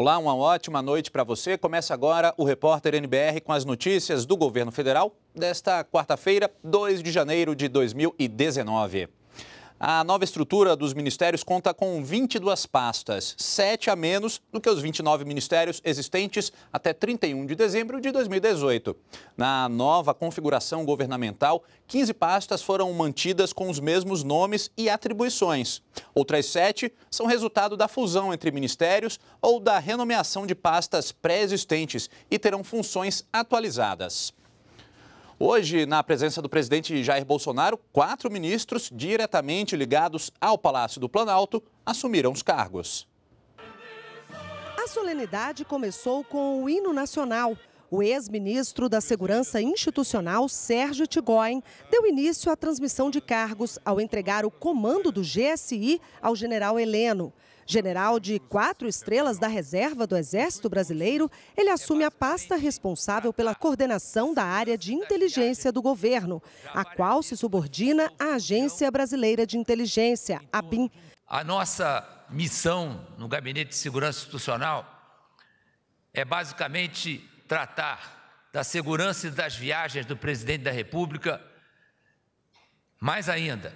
Olá, uma ótima noite para você. Começa agora o Repórter NBR com as notícias do governo federal desta quarta-feira, 2 de janeiro de 2019. A nova estrutura dos ministérios conta com 22 pastas, 7 a menos do que os 29 ministérios existentes até 31 de dezembro de 2018. Na nova configuração governamental, 15 pastas foram mantidas com os mesmos nomes e atribuições. Outras 7 são resultado da fusão entre ministérios ou da renomeação de pastas pré-existentes e terão funções atualizadas. Hoje, na presença do presidente Jair Bolsonaro, quatro ministros diretamente ligados ao Palácio do Planalto assumiram os cargos. A solenidade começou com o hino nacional. O ex-ministro da Segurança Institucional, Sérgio Tigoin, deu início à transmissão de cargos ao entregar o comando do GSI ao general Heleno. General de quatro estrelas da reserva do Exército Brasileiro, ele assume a pasta responsável pela coordenação da área de inteligência do governo, a qual se subordina a Agência Brasileira de Inteligência, a BIM. A nossa missão no Gabinete de Segurança Institucional é basicamente tratar da segurança das viagens do presidente da República, mais ainda,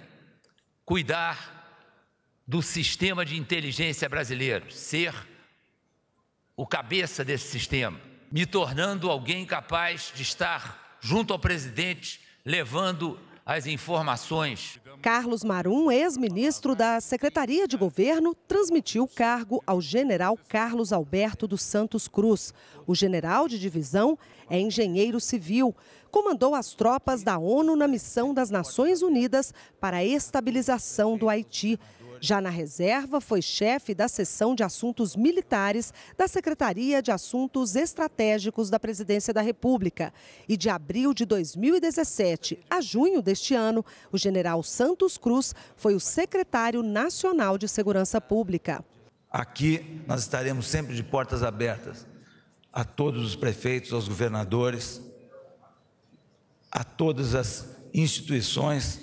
cuidar do sistema de inteligência brasileiro, ser o cabeça desse sistema, me tornando alguém capaz de estar junto ao presidente, levando as informações. Carlos Marum, ex-ministro da Secretaria de Governo, transmitiu o cargo ao general Carlos Alberto dos Santos Cruz. O general de divisão é engenheiro civil. Comandou as tropas da ONU na missão das Nações Unidas para a estabilização do Haiti. Já na reserva, foi chefe da seção de assuntos militares da Secretaria de Assuntos Estratégicos da Presidência da República. E de abril de 2017 a junho deste ano, o general Santos Cruz foi o secretário nacional de Segurança Pública. Aqui nós estaremos sempre de portas abertas a todos os prefeitos, aos governadores, a todas as instituições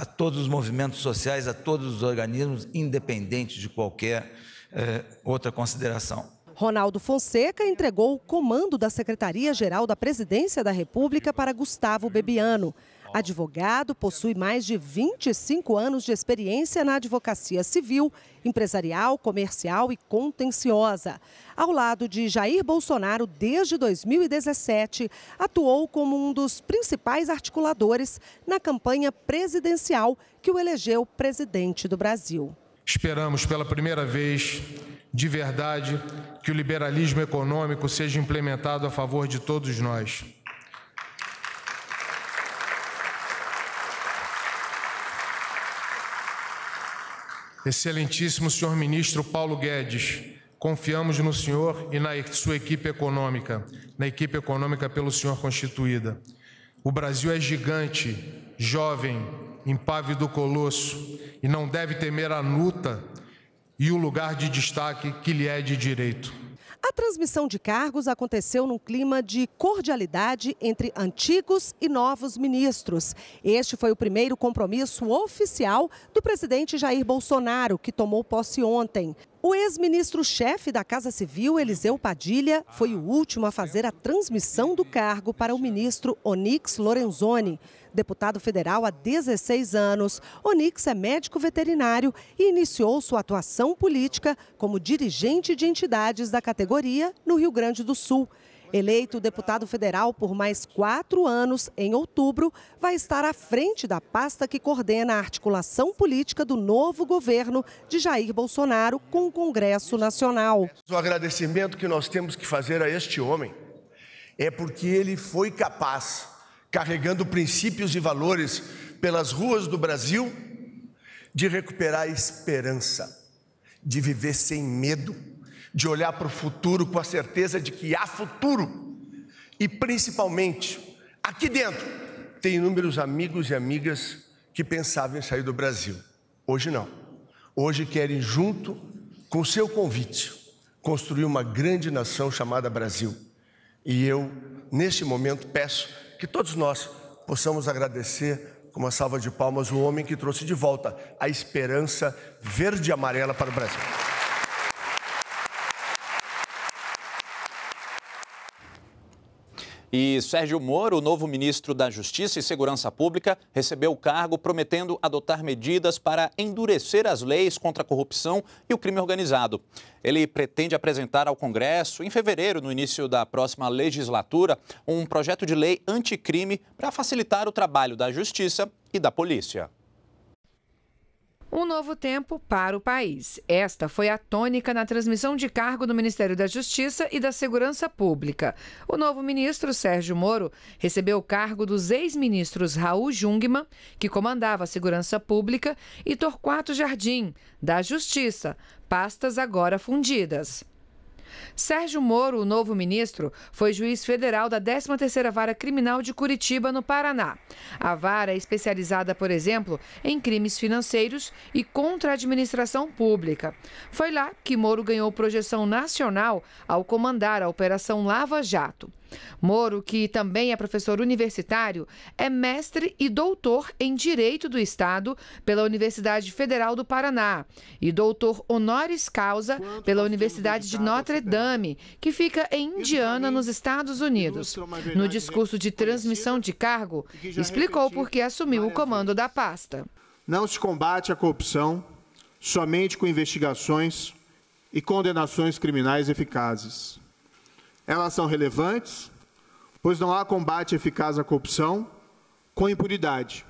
a todos os movimentos sociais, a todos os organismos, independente de qualquer eh, outra consideração. Ronaldo Fonseca entregou o comando da Secretaria-Geral da Presidência da República para Gustavo Bebiano. Advogado, possui mais de 25 anos de experiência na advocacia civil, empresarial, comercial e contenciosa. Ao lado de Jair Bolsonaro desde 2017, atuou como um dos principais articuladores na campanha presidencial que o elegeu presidente do Brasil. Esperamos pela primeira vez de verdade que o liberalismo econômico seja implementado a favor de todos nós. Excelentíssimo senhor ministro Paulo Guedes, confiamos no senhor e na sua equipe econômica, na equipe econômica pelo senhor constituída. O Brasil é gigante, jovem, impávido colosso e não deve temer a luta e o lugar de destaque que lhe é de direito. A transmissão de cargos aconteceu num clima de cordialidade entre antigos e novos ministros. Este foi o primeiro compromisso oficial do presidente Jair Bolsonaro, que tomou posse ontem. O ex-ministro-chefe da Casa Civil, Eliseu Padilha, foi o último a fazer a transmissão do cargo para o ministro Onix Lorenzoni. Deputado federal há 16 anos, Onix é médico veterinário e iniciou sua atuação política como dirigente de entidades da categoria no Rio Grande do Sul. Eleito deputado federal por mais quatro anos, em outubro, vai estar à frente da pasta que coordena a articulação política do novo governo de Jair Bolsonaro com o Congresso Nacional. O agradecimento que nós temos que fazer a este homem é porque ele foi capaz, carregando princípios e valores pelas ruas do Brasil, de recuperar a esperança, de viver sem medo de olhar para o futuro com a certeza de que há futuro. E principalmente, aqui dentro, tem inúmeros amigos e amigas que pensavam em sair do Brasil. Hoje não. Hoje querem, junto com o seu convite, construir uma grande nação chamada Brasil. E eu, neste momento, peço que todos nós possamos agradecer com uma salva de palmas o homem que trouxe de volta a esperança verde e amarela para o Brasil. E Sérgio Moro, o novo ministro da Justiça e Segurança Pública, recebeu o cargo prometendo adotar medidas para endurecer as leis contra a corrupção e o crime organizado. Ele pretende apresentar ao Congresso, em fevereiro, no início da próxima legislatura, um projeto de lei anticrime para facilitar o trabalho da Justiça e da Polícia. Um novo tempo para o país. Esta foi a tônica na transmissão de cargo do Ministério da Justiça e da Segurança Pública. O novo ministro Sérgio Moro recebeu o cargo dos ex-ministros Raul Jungmann, que comandava a Segurança Pública, e Torquato Jardim, da Justiça, pastas agora fundidas. Sérgio Moro, o novo ministro, foi juiz federal da 13ª Vara Criminal de Curitiba, no Paraná. A vara é especializada, por exemplo, em crimes financeiros e contra a administração pública. Foi lá que Moro ganhou projeção nacional ao comandar a Operação Lava Jato. Moro, que também é professor universitário, é mestre e doutor em Direito do Estado pela Universidade Federal do Paraná e doutor honoris causa pela Universidade de Notre Dame, que fica em Indiana, nos Estados Unidos. No discurso de transmissão de cargo, explicou por que assumiu o comando da pasta. Não se combate a corrupção somente com investigações e condenações criminais eficazes. Elas são relevantes, pois não há combate eficaz à corrupção com impunidade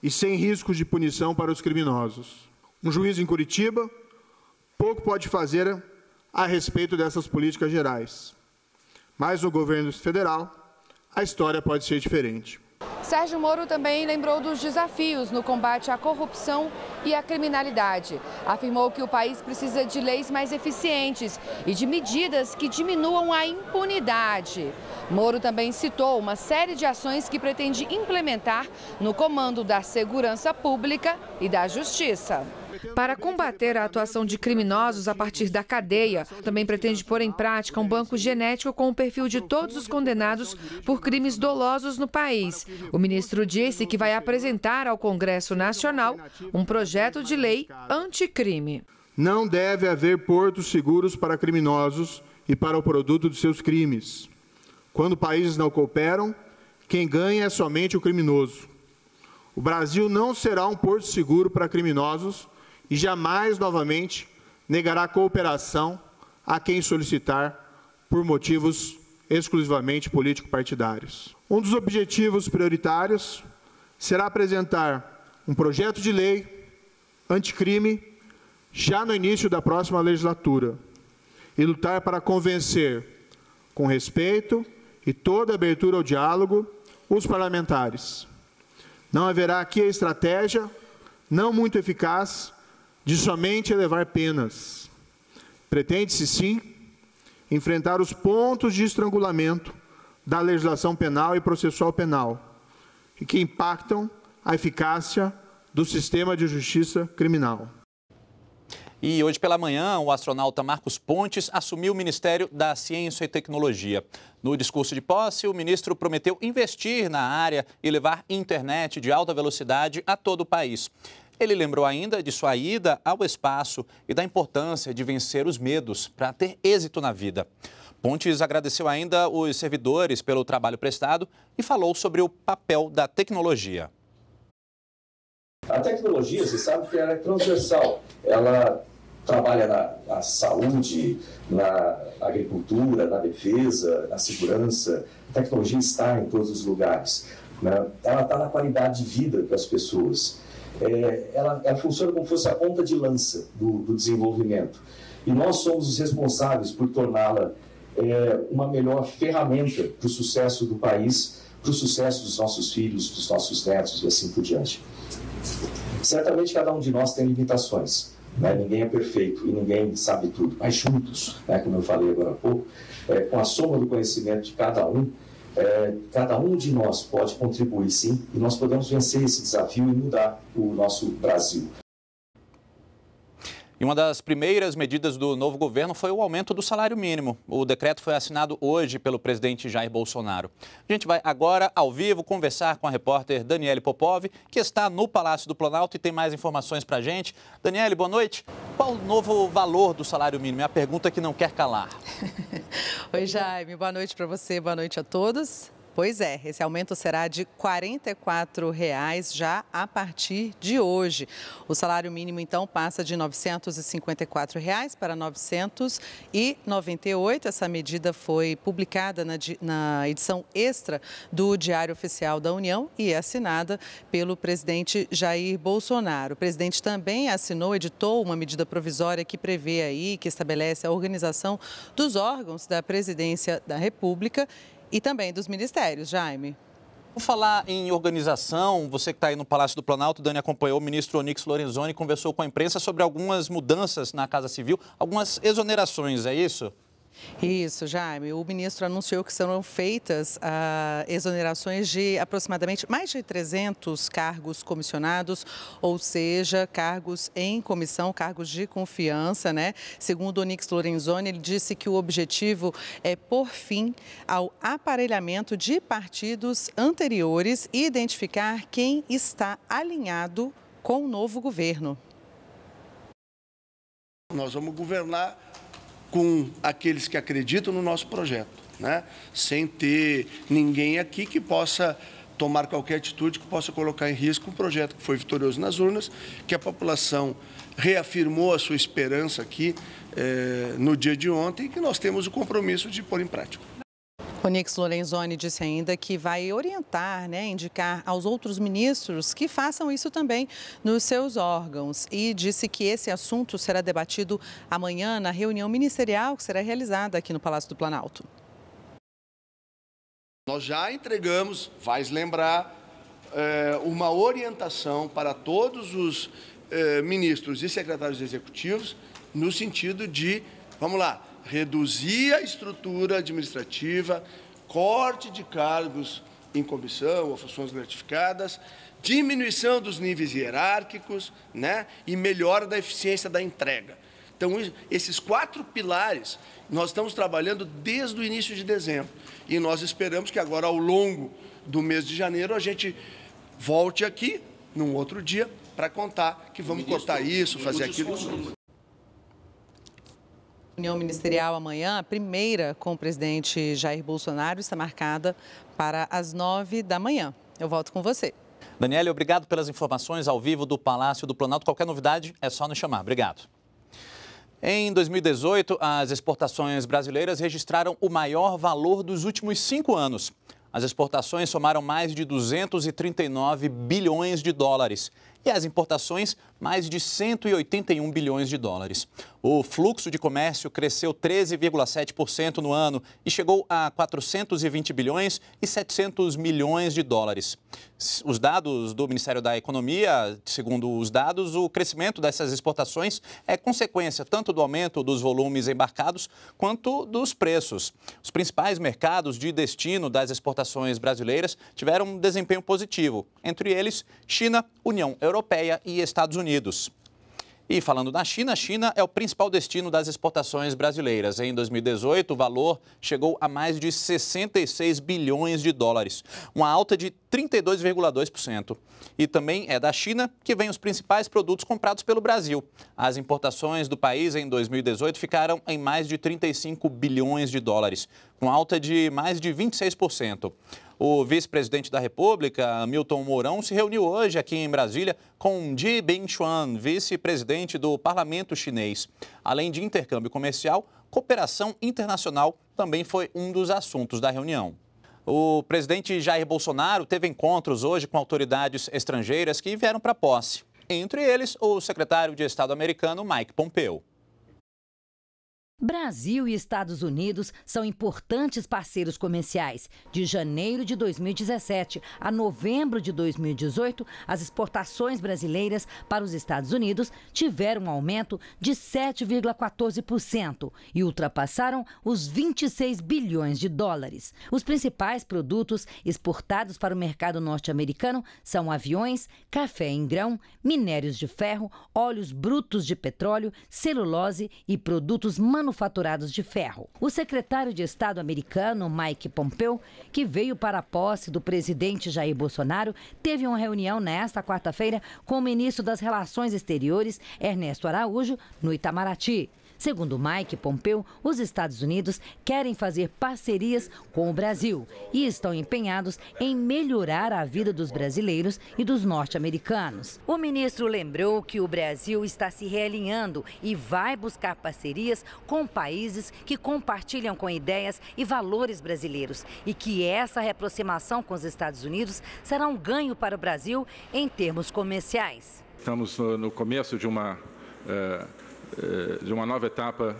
e sem riscos de punição para os criminosos. Um juiz em Curitiba pouco pode fazer a respeito dessas políticas gerais. Mas no governo federal, a história pode ser diferente. Sérgio Moro também lembrou dos desafios no combate à corrupção e à criminalidade. Afirmou que o país precisa de leis mais eficientes e de medidas que diminuam a impunidade. Moro também citou uma série de ações que pretende implementar no comando da segurança pública e da justiça para combater a atuação de criminosos a partir da cadeia. Também pretende pôr em prática um banco genético com o perfil de todos os condenados por crimes dolosos no país. O ministro disse que vai apresentar ao Congresso Nacional um projeto de lei anticrime. Não deve haver portos seguros para criminosos e para o produto de seus crimes. Quando países não cooperam, quem ganha é somente o criminoso. O Brasil não será um porto seguro para criminosos e jamais novamente negará cooperação a quem solicitar por motivos exclusivamente político-partidários. Um dos objetivos prioritários será apresentar um projeto de lei anticrime já no início da próxima legislatura e lutar para convencer, com respeito e toda abertura ao diálogo, os parlamentares. Não haverá aqui a estratégia, não muito eficaz, de somente elevar penas. Pretende-se, sim, enfrentar os pontos de estrangulamento da legislação penal e processual penal, e que impactam a eficácia do sistema de justiça criminal. E hoje pela manhã, o astronauta Marcos Pontes assumiu o Ministério da Ciência e Tecnologia. No discurso de posse, o ministro prometeu investir na área e levar internet de alta velocidade a todo o país. Ele lembrou ainda de sua ida ao espaço e da importância de vencer os medos para ter êxito na vida. Pontes agradeceu ainda os servidores pelo trabalho prestado e falou sobre o papel da tecnologia. A tecnologia, você sabe que ela é transversal. Ela trabalha na, na, saúde, na agricultura, na defesa, na segurança. A tecnologia está em todos os lugares. Né? Ela está na qualidade de vida das pessoas é, ela, ela, funciona como se fosse a ponta de lança do, do desenvolvimento. E nós somos os responsáveis por torná-la é, uma melhor ferramenta para o sucesso do país, para o sucesso dos nossos filhos, dos nossos netos e assim por diante. Certamente cada um de nós tem limitações. Né? Ninguém é perfeito e ninguém sabe tudo. Mas juntos, né, como eu falei agora há pouco, é, com a soma do conhecimento de cada um, é, cada um de nós pode contribuir sim e nós podemos vencer esse desafio e mudar o nosso Brasil. E uma das primeiras medidas do novo governo foi o aumento do salário mínimo. O decreto foi assinado hoje pelo presidente Jair Bolsonaro. A gente vai agora, ao vivo, conversar com a repórter Daniele Popov, que está no Palácio do Planalto e tem mais informações para a gente. Daniele, boa noite. Qual o novo valor do salário mínimo? É a pergunta que não quer calar. Oi, Jaime. Boa noite para você, boa noite a todos. Pois é, esse aumento será de R$ 44 reais já a partir de hoje. O salário mínimo então passa de R$ 954 reais para R$ 998. Essa medida foi publicada na, na edição extra do Diário Oficial da União e é assinada pelo presidente Jair Bolsonaro. O presidente também assinou, editou uma medida provisória que prevê aí, que estabelece a organização dos órgãos da presidência da República e também dos ministérios. Jaime. Vou falar em organização, você que está aí no Palácio do Planalto, Dani acompanhou o ministro Onix Lorenzoni, conversou com a imprensa sobre algumas mudanças na Casa Civil, algumas exonerações, é isso? Isso, Jaime. O ministro anunciou que serão feitas ah, exonerações de aproximadamente mais de 300 cargos comissionados, ou seja, cargos em comissão, cargos de confiança, né? Segundo Onix Lorenzoni, ele disse que o objetivo é por fim ao aparelhamento de partidos anteriores e identificar quem está alinhado com o novo governo. Nós vamos governar com aqueles que acreditam no nosso projeto, né? sem ter ninguém aqui que possa tomar qualquer atitude que possa colocar em risco um projeto que foi vitorioso nas urnas, que a população reafirmou a sua esperança aqui eh, no dia de ontem e que nós temos o compromisso de pôr em prática. Onix Lorenzoni disse ainda que vai orientar, né, indicar aos outros ministros que façam isso também nos seus órgãos e disse que esse assunto será debatido amanhã na reunião ministerial que será realizada aqui no Palácio do Planalto. Nós já entregamos, faz lembrar, eh, uma orientação para todos os eh, ministros e secretários executivos no sentido de, vamos lá, reduzir a estrutura administrativa, corte de cargos em comissão ou funções gratificadas, diminuição dos níveis hierárquicos né, e melhora da eficiência da entrega. Então, esses quatro pilares nós estamos trabalhando desde o início de dezembro. E nós esperamos que agora, ao longo do mês de janeiro, a gente volte aqui, num outro dia, para contar que vamos cortar isso, fazer aquilo. Reunião ministerial amanhã, a primeira com o presidente Jair Bolsonaro, está marcada para as nove da manhã. Eu volto com você. Daniele, obrigado pelas informações ao vivo do Palácio do Planalto. Qualquer novidade é só nos chamar. Obrigado. Em 2018, as exportações brasileiras registraram o maior valor dos últimos cinco anos. As exportações somaram mais de 239 bilhões de dólares e as importações, mais de 181 bilhões de dólares. O fluxo de comércio cresceu 13,7% no ano e chegou a 420 bilhões e 700 milhões de dólares. Os dados do Ministério da Economia, segundo os dados, o crescimento dessas exportações é consequência tanto do aumento dos volumes embarcados quanto dos preços. Os principais mercados de destino das exportações brasileiras tiveram um desempenho positivo, entre eles China, União Europeia Europeia e Estados Unidos. E falando na China, a China é o principal destino das exportações brasileiras. Em 2018, o valor chegou a mais de 66 bilhões de dólares, uma alta de 32,2%. E também é da China que vêm os principais produtos comprados pelo Brasil. As importações do país em 2018 ficaram em mais de 35 bilhões de dólares, com alta de mais de 26%. O vice-presidente da República, Milton Mourão, se reuniu hoje aqui em Brasília com Ji Bingchuan, vice-presidente do parlamento chinês. Além de intercâmbio comercial, cooperação internacional também foi um dos assuntos da reunião. O presidente Jair Bolsonaro teve encontros hoje com autoridades estrangeiras que vieram para posse, entre eles o secretário de Estado americano Mike Pompeo. Brasil e Estados Unidos são importantes parceiros comerciais. De janeiro de 2017 a novembro de 2018, as exportações brasileiras para os Estados Unidos tiveram um aumento de 7,14% e ultrapassaram os 26 bilhões de dólares. Os principais produtos exportados para o mercado norte-americano são aviões, café em grão, minérios de ferro, óleos brutos de petróleo, celulose e produtos manufaturados manufaturados de ferro. O secretário de Estado americano, Mike Pompeo, que veio para a posse do presidente Jair Bolsonaro, teve uma reunião nesta quarta-feira com o ministro das Relações Exteriores, Ernesto Araújo, no Itamaraty. Segundo Mike Pompeu, os Estados Unidos querem fazer parcerias com o Brasil e estão empenhados em melhorar a vida dos brasileiros e dos norte-americanos. O ministro lembrou que o Brasil está se realinhando e vai buscar parcerias com países que compartilham com ideias e valores brasileiros e que essa reaproximação com os Estados Unidos será um ganho para o Brasil em termos comerciais. Estamos no, no começo de uma. Uh eh, de uma nova etapa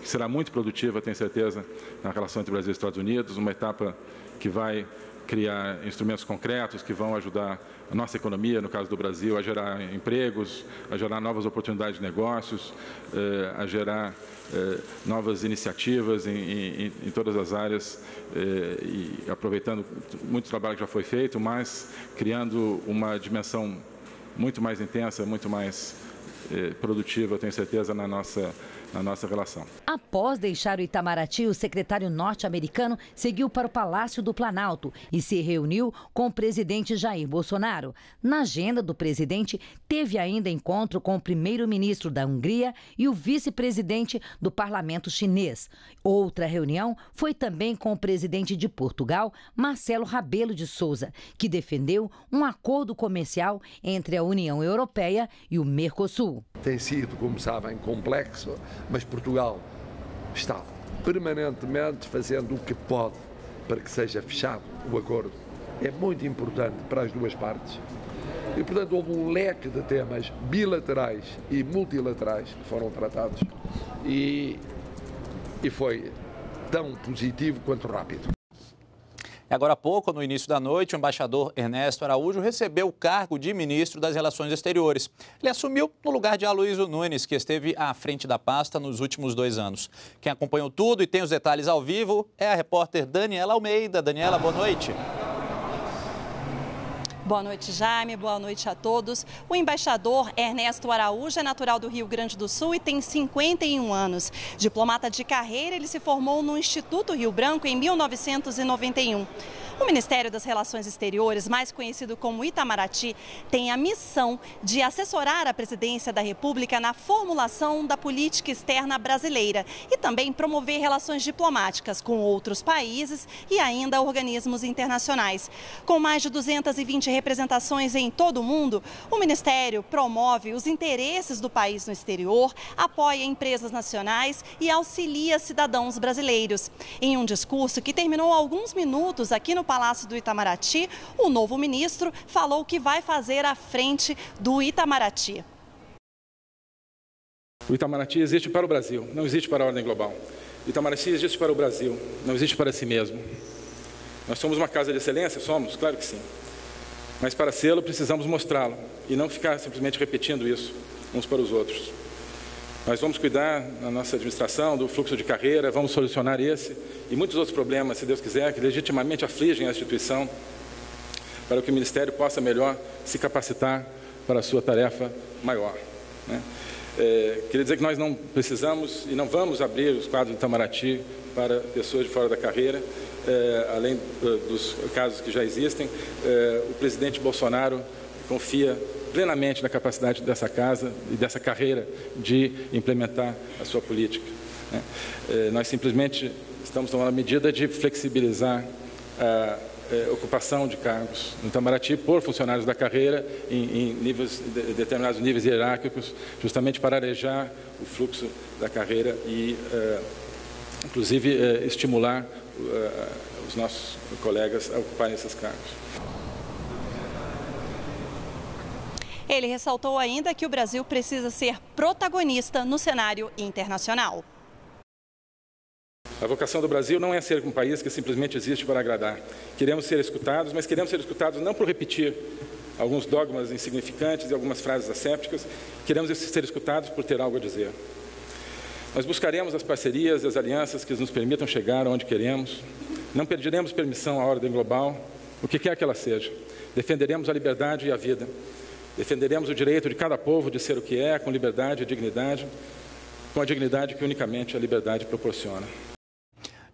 que será muito produtiva, tenho certeza, na relação entre Brasil e Estados Unidos, uma etapa que vai criar instrumentos concretos que vão ajudar a nossa economia, no caso do Brasil, a gerar empregos, a gerar novas oportunidades de negócios, eh, a gerar eh, novas iniciativas em, em, em todas as áreas, e aproveitando muito trabalho que já foi feito, mas criando uma dimensão muito mais intensa, muito mais eh, produtiva, eu tenho certeza, na nossa na nossa relação. Após deixar o Itamaraty, o secretário norte-americano seguiu para o Palácio do Planalto e se reuniu com o presidente Jair Bolsonaro. Na agenda do presidente, teve ainda encontro com o primeiro-ministro da Hungria e o vice-presidente do parlamento chinês. Outra reunião foi também com o presidente de Portugal, Marcelo Rabelo de Souza, que defendeu um acordo comercial entre a União Europeia e o Mercosul. Tem sido, como sabem, complexo mas Portugal está permanentemente fazendo o que pode para que seja fechado o acordo. É muito importante para as duas partes. E, portanto, houve um leque de temas bilaterais e multilaterais que foram tratados e, e foi tão positivo quanto rápido. Agora há pouco, no início da noite, o embaixador Ernesto Araújo recebeu o cargo de ministro das Relações Exteriores. Ele assumiu no lugar de Aloysio Nunes, que esteve à frente da pasta nos últimos dois anos. Quem acompanhou tudo e tem os detalhes ao vivo é a repórter Daniela Almeida. Daniela, boa noite. Boa noite, Jaime. Boa noite a todos. O embaixador Ernesto Araújo é natural do Rio Grande do Sul e tem 51 anos. Diplomata de carreira, ele se formou no Instituto Rio Branco em 1991. O Ministério das Relações Exteriores, mais conhecido como Itamaraty, tem a missão de assessorar a presidência da República na formulação da política externa brasileira e também promover relações diplomáticas com outros países e ainda organismos internacionais. Com mais de 220 representações em todo o mundo, o Ministério promove os interesses do país no exterior, apoia empresas nacionais e auxilia cidadãos brasileiros. Em um discurso que terminou alguns minutos aqui no Palácio do Itamaraty, o novo ministro falou que vai fazer a frente do Itamaraty. O Itamaraty existe para o Brasil, não existe para a ordem global. O Itamaraty existe para o Brasil, não existe para si mesmo. Nós somos uma casa de excelência? Somos, claro que sim. Mas para sê-lo, precisamos mostrá-lo e não ficar simplesmente repetindo isso uns para os outros. Nós vamos cuidar na nossa administração do fluxo de carreira, vamos solucionar esse e muitos outros problemas, se Deus quiser, que legitimamente afligem a instituição, para que o Ministério possa melhor se capacitar para a sua tarefa maior. Né? É, queria dizer que nós não precisamos e não vamos abrir os quadros do Itamaraty para pessoas de fora da carreira, é, além dos casos que já existem. É, o presidente Bolsonaro confia plenamente da capacidade dessa casa e dessa carreira de implementar a sua política. Né? É, nós simplesmente estamos tomando a medida de flexibilizar a é, ocupação de cargos no Itamaraty por funcionários da carreira em, em níveis, determinados níveis hierárquicos, justamente para arejar o fluxo da carreira e, é, inclusive, estimular os nossos colegas a ocuparem esses cargos. Ele ressaltou ainda que o Brasil precisa ser protagonista no cenário internacional. A vocação do Brasil não é ser um país que simplesmente existe para agradar. Queremos ser escutados, mas queremos ser escutados não por repetir alguns dogmas insignificantes e algumas frases assépticas, queremos ser escutados por ter algo a dizer. Nós buscaremos as parcerias e as alianças que nos permitam chegar onde queremos, não pediremos permissão à ordem global, o que quer que ela seja, defenderemos a liberdade e a vida, Defenderemos o direito de cada povo de ser o que é, com liberdade e dignidade, com a dignidade que unicamente a liberdade proporciona.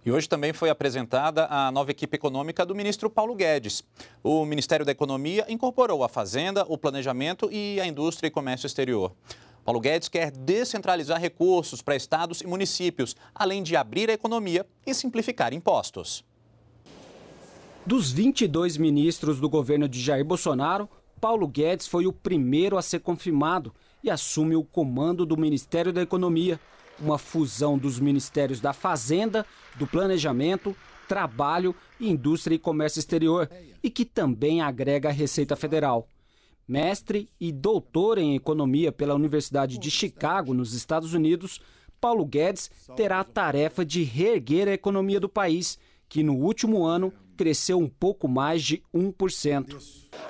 E hoje também foi apresentada a nova equipe econômica do ministro Paulo Guedes. O Ministério da Economia incorporou a Fazenda, o Planejamento e a Indústria e Comércio Exterior. Paulo Guedes quer descentralizar recursos para estados e municípios, além de abrir a economia e simplificar impostos. Dos 22 ministros do governo de Jair Bolsonaro, Paulo Guedes foi o primeiro a ser confirmado e assume o comando do Ministério da Economia, uma fusão dos ministérios da Fazenda, do Planejamento, Trabalho, Indústria e Comércio Exterior, e que também agrega a Receita Federal. Mestre e doutor em economia pela Universidade de Chicago, nos Estados Unidos, Paulo Guedes terá a tarefa de reerguer a economia do país, que no último ano cresceu um pouco mais de 1%.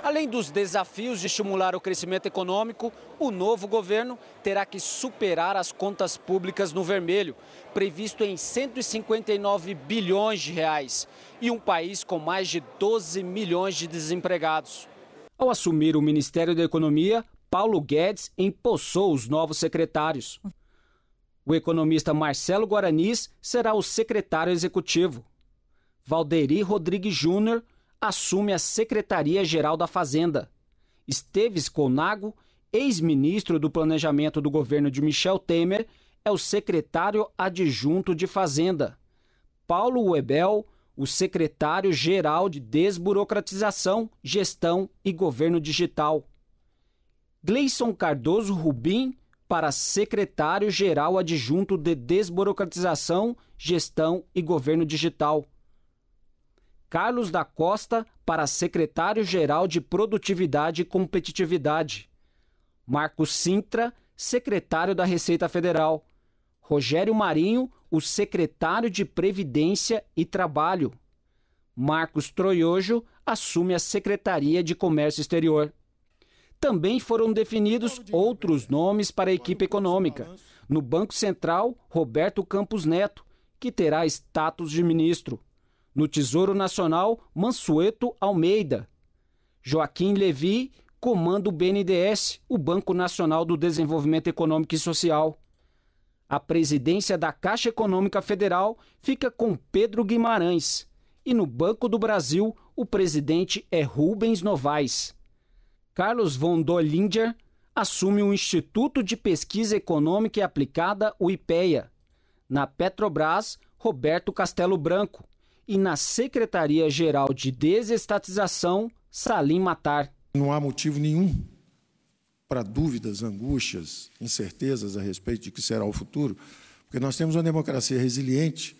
Além dos desafios de estimular o crescimento econômico, o novo governo terá que superar as contas públicas no vermelho, previsto em 159 bilhões de reais, e um país com mais de 12 milhões de desempregados. Ao assumir o Ministério da Economia, Paulo Guedes empossou os novos secretários. O economista Marcelo Guaranis será o secretário executivo. Valderi Rodrigues Júnior assume a Secretaria-Geral da Fazenda. Esteves Conago, ex-ministro do Planejamento do governo de Michel Temer, é o secretário adjunto de Fazenda. Paulo Webel, o secretário-geral de Desburocratização, Gestão e Governo Digital. Gleison Cardoso Rubim, para secretário-geral adjunto de Desburocratização, Gestão e Governo Digital. Carlos da Costa para secretário-geral de Produtividade e Competitividade. Marcos Sintra, secretário da Receita Federal. Rogério Marinho, o secretário de Previdência e Trabalho. Marcos Troiojo assume a Secretaria de Comércio Exterior. Também foram definidos outros nomes para a equipe econômica. No Banco Central, Roberto Campos Neto, que terá status de ministro. No Tesouro Nacional, Mansueto Almeida. Joaquim Levi comanda o BNDES, o Banco Nacional do Desenvolvimento Econômico e Social. A presidência da Caixa Econômica Federal fica com Pedro Guimarães. E no Banco do Brasil, o presidente é Rubens Novaes. Carlos von Dollinger assume o Instituto de Pesquisa Econômica e Aplicada, o IPEA. Na Petrobras, Roberto Castelo Branco e na Secretaria-Geral de Desestatização, Salim Matar. Não há motivo nenhum para dúvidas, angústias, incertezas a respeito de que será o futuro, porque nós temos uma democracia resiliente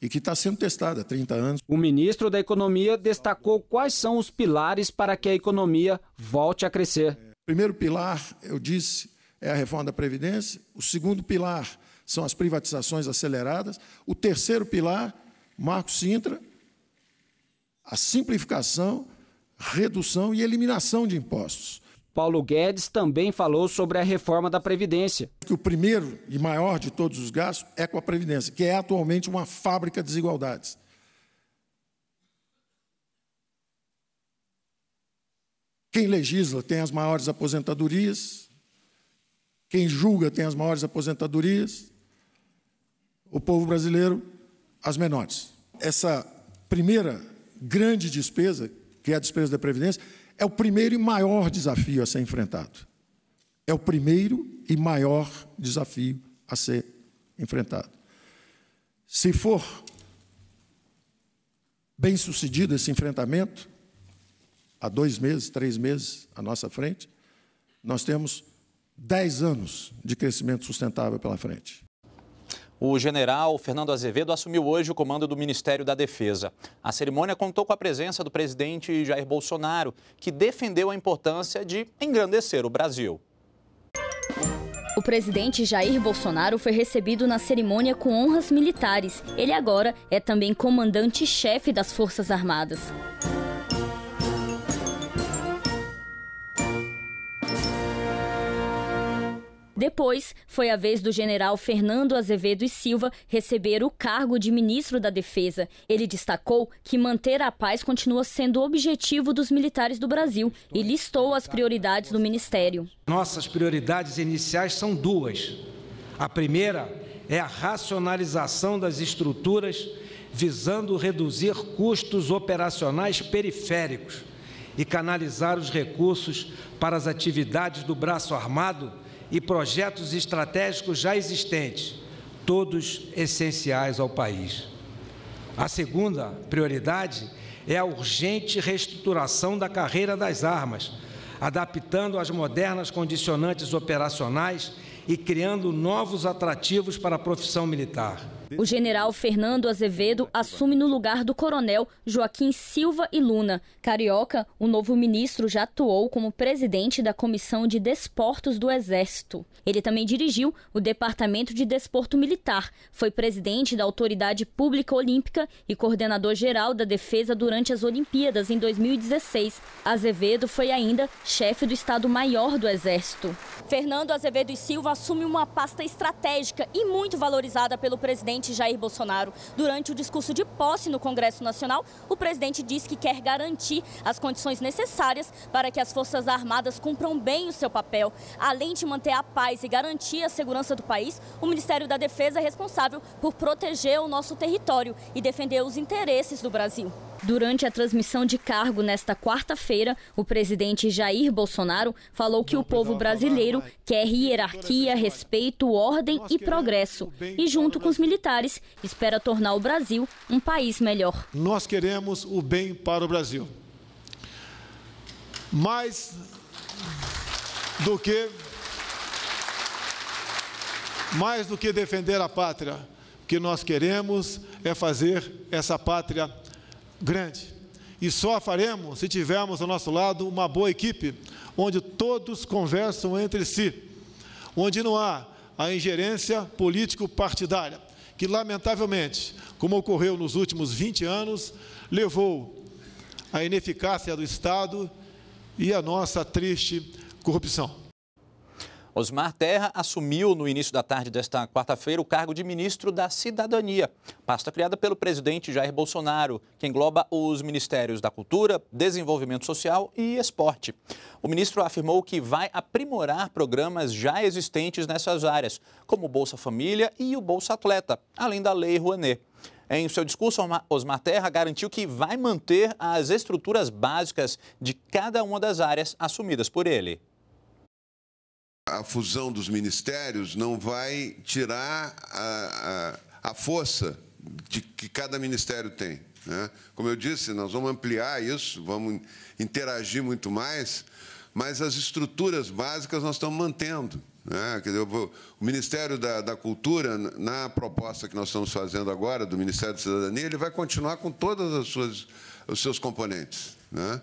e que está sendo testada há 30 anos. O ministro da Economia destacou quais são os pilares para que a economia volte a crescer. Primeiro pilar, eu disse, é a reforma da Previdência. O segundo pilar são as privatizações aceleradas. O terceiro pilar Marco Sintra, a simplificação, redução e eliminação de impostos. Paulo Guedes também falou sobre a reforma da Previdência. Que o primeiro e maior de todos os gastos é com a Previdência, que é atualmente uma fábrica de desigualdades. Quem legisla tem as maiores aposentadorias, quem julga tem as maiores aposentadorias. O povo brasileiro as menores. Essa primeira grande despesa, que é a despesa da Previdência, é o primeiro e maior desafio a ser enfrentado. É o primeiro e maior desafio a ser enfrentado. Se for bem sucedido esse enfrentamento, há dois meses, três meses à nossa frente, nós temos dez anos de crescimento sustentável pela frente. O general Fernando Azevedo assumiu hoje o comando do Ministério da Defesa. A cerimônia contou com a presença do presidente Jair Bolsonaro, que defendeu a importância de engrandecer o Brasil. O presidente Jair Bolsonaro foi recebido na cerimônia com honras militares. Ele agora é também comandante-chefe das Forças Armadas. Depois, foi a vez do general Fernando Azevedo e Silva receber o cargo de ministro da Defesa. Ele destacou que manter a paz continua sendo o objetivo dos militares do Brasil e listou as prioridades do ministério. Nossas prioridades iniciais são duas. A primeira é a racionalização das estruturas visando reduzir custos operacionais periféricos e canalizar os recursos para as atividades do braço armado e projetos estratégicos já existentes, todos essenciais ao país. A segunda prioridade é a urgente reestruturação da carreira das armas, adaptando as modernas condicionantes operacionais e criando novos atrativos para a profissão militar. O general Fernando Azevedo assume no lugar do coronel Joaquim Silva e Luna. Carioca, o novo ministro já atuou como presidente da Comissão de Desportos do Exército. Ele também dirigiu o Departamento de Desporto Militar, foi presidente da Autoridade Pública Olímpica e coordenador geral da defesa durante as Olimpíadas em 2016. Azevedo foi ainda chefe do Estado-Maior do Exército. Fernando Azevedo e Silva assume uma pasta estratégica e muito valorizada pelo presidente presidente Jair Bolsonaro. Durante o discurso de posse no Congresso Nacional, o presidente disse que quer garantir as condições necessárias para que as Forças Armadas cumpram bem o seu papel. Além de manter a paz e garantir a segurança do país, o Ministério da Defesa é responsável por proteger o nosso território e defender os interesses do Brasil. Durante a transmissão de cargo nesta quarta-feira, o presidente Jair Bolsonaro falou que o povo brasileiro quer hierarquia, respeito, ordem e progresso. E junto com os militares, militares, espera tornar o Brasil um país melhor. Nós queremos o bem para o Brasil. Mais do que mais do que defender a pátria, o que nós queremos é fazer essa pátria grande. E só faremos se tivermos ao nosso lado uma boa equipe, onde todos conversam entre si, onde não há a ingerência político-partidária que, lamentavelmente, como ocorreu nos últimos 20 anos, levou à ineficácia do Estado e à nossa triste corrupção. Osmar Terra assumiu no início da tarde desta quarta-feira o cargo de ministro da Cidadania, pasta criada pelo presidente Jair Bolsonaro, que engloba os ministérios da Cultura, Desenvolvimento Social e Esporte. O ministro afirmou que vai aprimorar programas já existentes nessas áreas, como o Bolsa Família e o Bolsa Atleta, além da Lei Rouanet. Em seu discurso, Osmar Terra garantiu que vai manter as estruturas básicas de cada uma das áreas assumidas por ele a fusão dos ministérios não vai tirar a, a, a força de que cada ministério tem. Né? Como eu disse, nós vamos ampliar isso, vamos interagir muito mais, mas as estruturas básicas nós estamos mantendo. Né? o Ministério da, da, Cultura, na proposta que nós estamos fazendo agora, do Ministério da Cidadania, ele vai continuar com todos os seus componentes. Né?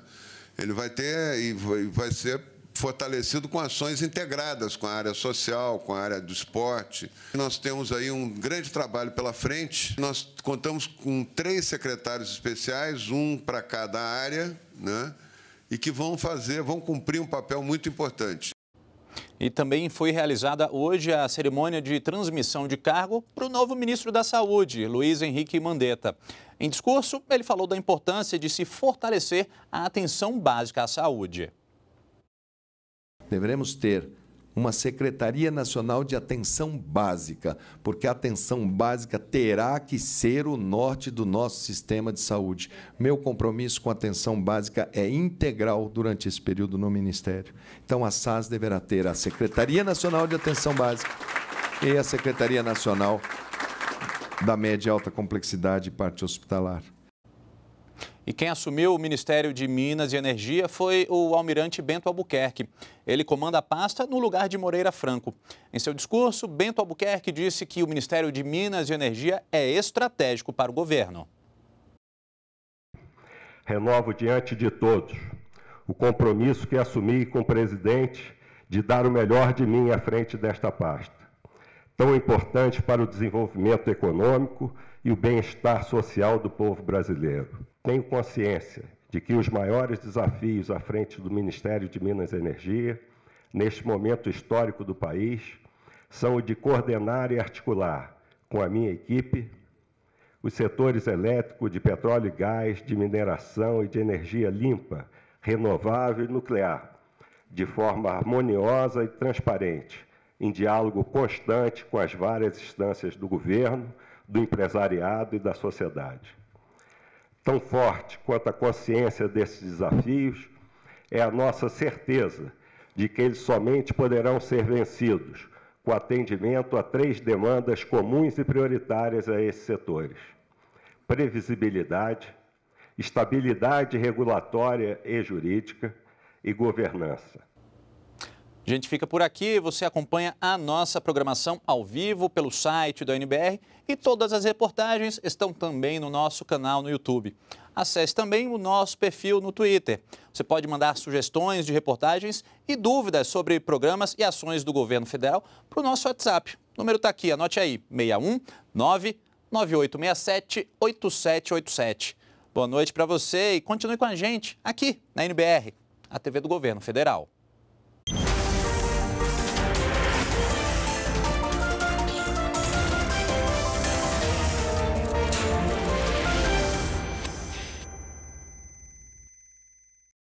Ele vai ter e vai ser fortalecido com ações integradas com a área social, com a área do esporte. Nós temos aí um grande trabalho pela frente. Nós contamos com três secretários especiais, um para cada área, né? e que vão fazer, vão cumprir um papel muito importante. E também foi realizada hoje a cerimônia de transmissão de cargo para o novo ministro da Saúde, Luiz Henrique Mandetta. Em discurso, ele falou da importância de se fortalecer a atenção básica à saúde. Deveremos ter uma Secretaria Nacional de Atenção Básica, porque a atenção básica terá que ser o norte do nosso sistema de saúde. Meu compromisso com a atenção básica é integral durante esse período no Ministério. Então, a SAS deverá ter a Secretaria Nacional de Atenção Básica e a Secretaria Nacional da Média e Alta Complexidade e Parte Hospitalar. E quem assumiu o Ministério de Minas e Energia foi o almirante Bento Albuquerque. Ele comanda a pasta no lugar de Moreira Franco. Em seu discurso, Bento Albuquerque disse que o Ministério de Minas e Energia é estratégico para o governo. Renovo diante de todos o compromisso que assumi com o presidente de dar o melhor de mim à frente desta pasta, tão importante para o desenvolvimento econômico e o bem-estar social do povo brasileiro tenho consciência de que os maiores desafios à frente do Ministério de Minas e Energia, neste momento histórico do país, são o de coordenar e articular com a minha equipe os setores elétrico, de petróleo e gás, de mineração e de energia limpa, renovável e nuclear, de forma harmoniosa e transparente, em diálogo constante com as várias instâncias do governo, do empresariado e da sociedade. Tão forte quanto a consciência desses desafios é a nossa certeza de que eles somente poderão ser vencidos com atendimento a três demandas comuns e prioritárias a esses setores: previsibilidade, estabilidade regulatória e jurídica e governança. A gente fica por aqui, você acompanha a nossa programação ao vivo pelo site da NBR e todas as reportagens estão também no nosso canal no YouTube. Acesse também o nosso perfil no Twitter. Você pode mandar sugestões de reportagens e dúvidas sobre programas e ações do governo federal para o nosso WhatsApp. O número está aqui, anote aí, 61 99867 8787. Boa noite para você e continue com a gente aqui na NBR, a TV do Governo Federal.